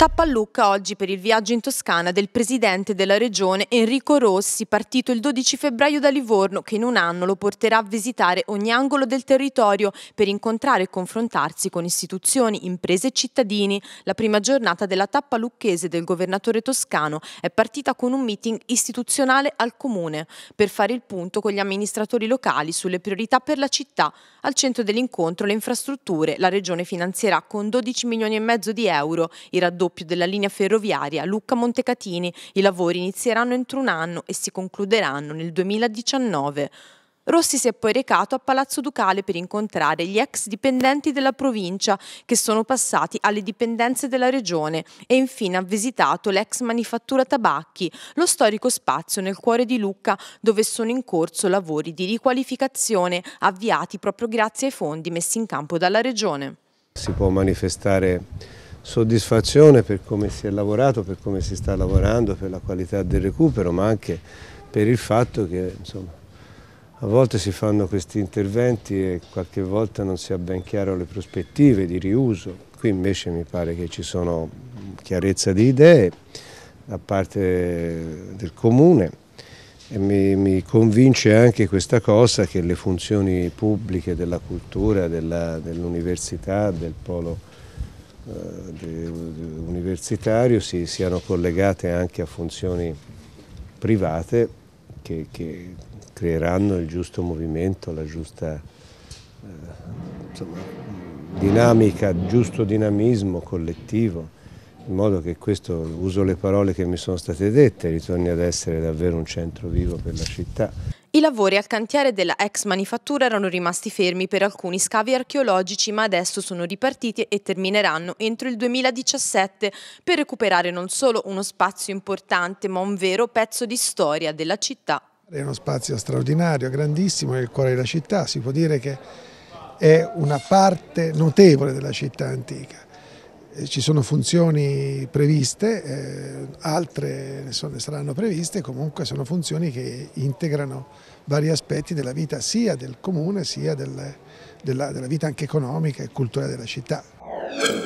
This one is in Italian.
Tappa a Lucca oggi per il viaggio in Toscana del presidente della regione Enrico Rossi, partito il 12 febbraio da Livorno, che in un anno lo porterà a visitare ogni angolo del territorio per incontrare e confrontarsi con istituzioni, imprese e cittadini. La prima giornata della tappa lucchese del governatore toscano è partita con un meeting istituzionale al comune per fare il punto con gli amministratori locali sulle priorità per la città. Al centro dell'incontro le infrastrutture, la regione finanzierà con 12 milioni e mezzo di euro, il raddoppio raddoppio della linea ferroviaria Lucca-Montecatini. I lavori inizieranno entro un anno e si concluderanno nel 2019. Rossi si è poi recato a Palazzo Ducale per incontrare gli ex dipendenti della provincia che sono passati alle dipendenze della regione e infine ha visitato l'ex manifattura Tabacchi, lo storico spazio nel cuore di Lucca dove sono in corso lavori di riqualificazione avviati proprio grazie ai fondi messi in campo dalla regione. Si può manifestare soddisfazione per come si è lavorato, per come si sta lavorando, per la qualità del recupero, ma anche per il fatto che insomma, a volte si fanno questi interventi e qualche volta non si ha ben chiaro le prospettive di riuso. Qui invece mi pare che ci sono chiarezza di idee da parte del Comune e mi, mi convince anche questa cosa che le funzioni pubbliche della cultura, dell'università, del polo eh, universitario si siano collegate anche a funzioni private che, che creeranno il giusto movimento, la giusta eh, insomma, dinamica, il giusto dinamismo collettivo, in modo che questo, uso le parole che mi sono state dette, ritorni ad essere davvero un centro vivo per la città. I lavori al cantiere della ex manifattura erano rimasti fermi per alcuni scavi archeologici ma adesso sono ripartiti e termineranno entro il 2017 per recuperare non solo uno spazio importante ma un vero pezzo di storia della città. È uno spazio straordinario, grandissimo, nel cuore della città, si può dire che è una parte notevole della città antica eh, ci sono funzioni previste, eh, altre ne, so, ne, saranno previste, comunque sono funzioni che integrano vari aspetti della vita sia del comune sia del, della, della vita anche economica e culturale della città.